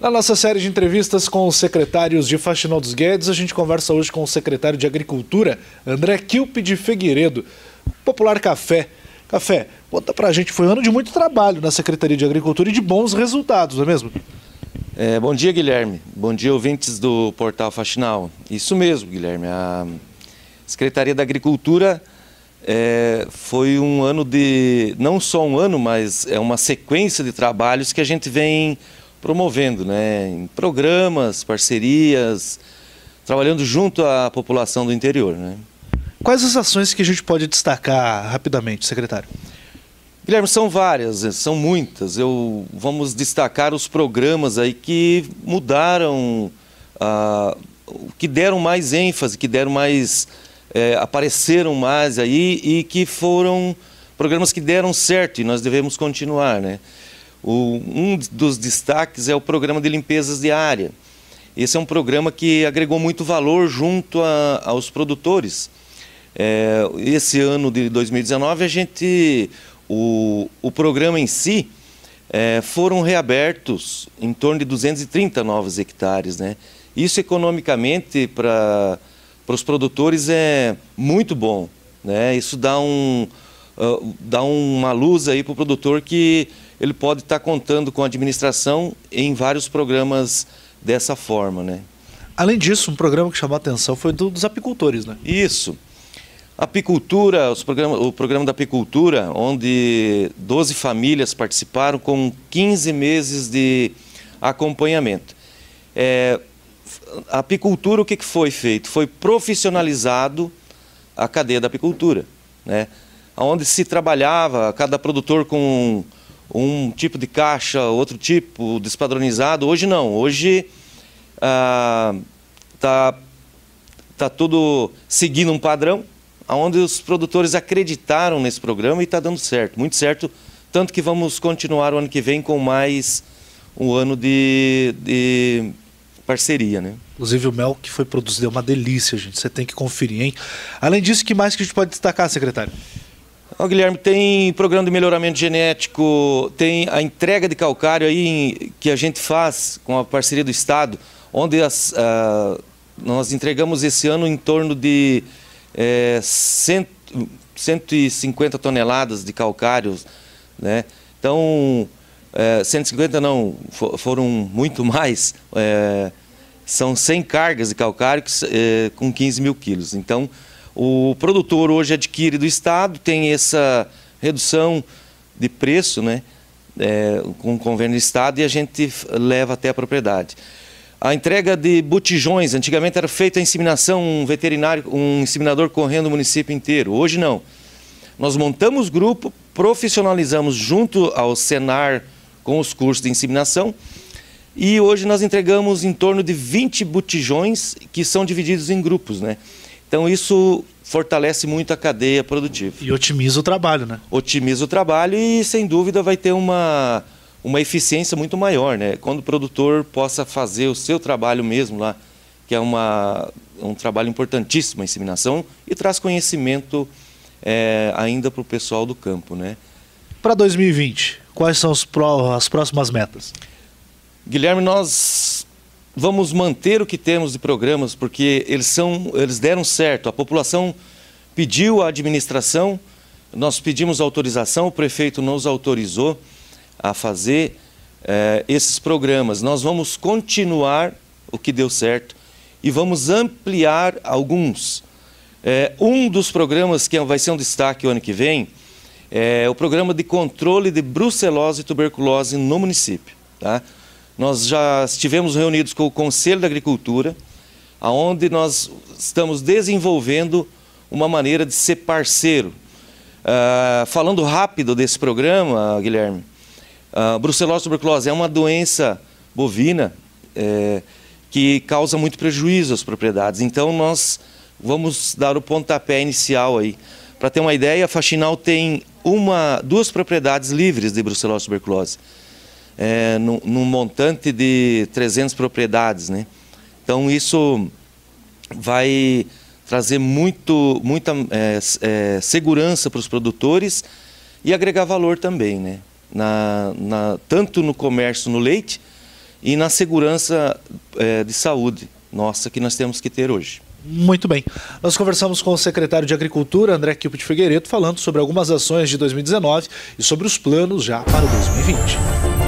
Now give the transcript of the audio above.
Na nossa série de entrevistas com os secretários de Faxinal dos Guedes, a gente conversa hoje com o secretário de Agricultura, André Quilpe de Figueiredo, popular café. Café, conta pra gente, foi um ano de muito trabalho na Secretaria de Agricultura e de bons resultados, não é mesmo? É, bom dia, Guilherme. Bom dia, ouvintes do Portal Faxinal. Isso mesmo, Guilherme. A Secretaria da Agricultura é, foi um ano de... não só um ano, mas é uma sequência de trabalhos que a gente vem promovendo, né, em programas, parcerias, trabalhando junto à população do interior. Né. Quais as ações que a gente pode destacar rapidamente, secretário? Guilherme, são várias, são muitas. Eu vamos destacar os programas aí que mudaram, ah, que deram mais ênfase, que deram mais, eh, apareceram mais aí e que foram programas que deram certo e nós devemos continuar, né? O, um dos destaques é o programa de limpezas de área. Esse é um programa que agregou muito valor junto a, aos produtores. É, esse ano de 2019, a gente, o, o programa em si, é, foram reabertos em torno de 230 novos hectares. Né? Isso economicamente para os produtores é muito bom. Né? Isso dá, um, uh, dá uma luz aí para o produtor que ele pode estar contando com a administração em vários programas dessa forma, né? Além disso, um programa que chamou a atenção foi do, dos apicultores, né? Isso. Apicultura, os programa, o programa da apicultura, onde 12 famílias participaram com 15 meses de acompanhamento. É, a apicultura, o que, que foi feito? Foi profissionalizado a cadeia da apicultura, né? Onde se trabalhava, cada produtor com um um tipo de caixa, outro tipo, despadronizado. Hoje não, hoje ah, tá, tá tudo seguindo um padrão, onde os produtores acreditaram nesse programa e está dando certo, muito certo. Tanto que vamos continuar o ano que vem com mais um ano de, de parceria, né? Inclusive o mel que foi produzido é uma delícia, gente. Você tem que conferir, hein? Além disso, que mais que a gente pode destacar, secretário? Oh, Guilherme, tem programa de melhoramento genético, tem a entrega de calcário aí que a gente faz com a parceria do Estado, onde as, uh, nós entregamos esse ano em torno de é, cento, 150 toneladas de calcário. Né? Então, é, eh, 150 não, for, foram muito mais. É, são 100 cargas de calcário com 15 mil quilos. Então, o produtor hoje adquire do Estado, tem essa redução de preço, né? É, com o convênio do Estado e a gente leva até a propriedade. A entrega de botijões, antigamente era feita a inseminação, um veterinário, um inseminador correndo o município inteiro. Hoje não. Nós montamos grupo, profissionalizamos junto ao Senar com os cursos de inseminação e hoje nós entregamos em torno de 20 botijões que são divididos em grupos, né? Então isso fortalece muito a cadeia produtiva. E otimiza o trabalho, né? Otimiza o trabalho e, sem dúvida, vai ter uma, uma eficiência muito maior, né? Quando o produtor possa fazer o seu trabalho mesmo lá, que é uma, é um trabalho importantíssimo a inseminação e traz conhecimento é, ainda para o pessoal do campo, né? Para 2020, quais são as próximas metas? Guilherme, nós vamos manter o que temos de programas, porque eles, são, eles deram certo. A população pediu a administração, nós pedimos autorização, o prefeito nos autorizou a fazer eh, esses programas. Nós vamos continuar o que deu certo e vamos ampliar alguns. Eh, um dos programas que vai ser um destaque o ano que vem é o programa de controle de brucelose e tuberculose no município. Tá? Nós já estivemos reunidos com o Conselho da Agricultura, aonde nós estamos desenvolvendo uma maneira de ser parceiro. Uh, falando rápido desse programa, Guilherme, uh, brucelose tuberculose é uma doença bovina é, que causa muito prejuízo às propriedades. Então nós vamos dar o pontapé inicial aí. Para ter uma ideia, a Faxinal tem uma, duas propriedades livres de brucelose tuberculose é, num, num montante de 300 propriedades, né? Então isso vai trazer muito, muita é, é, segurança para os produtores e agregar valor também, né? Na, na, tanto no comércio no leite e na segurança é, de saúde nossa que nós temos que ter hoje. Muito bem. Nós conversamos com o secretário de Agricultura, André de Figueiredo, falando sobre algumas ações de 2019 e sobre os planos já para 2020.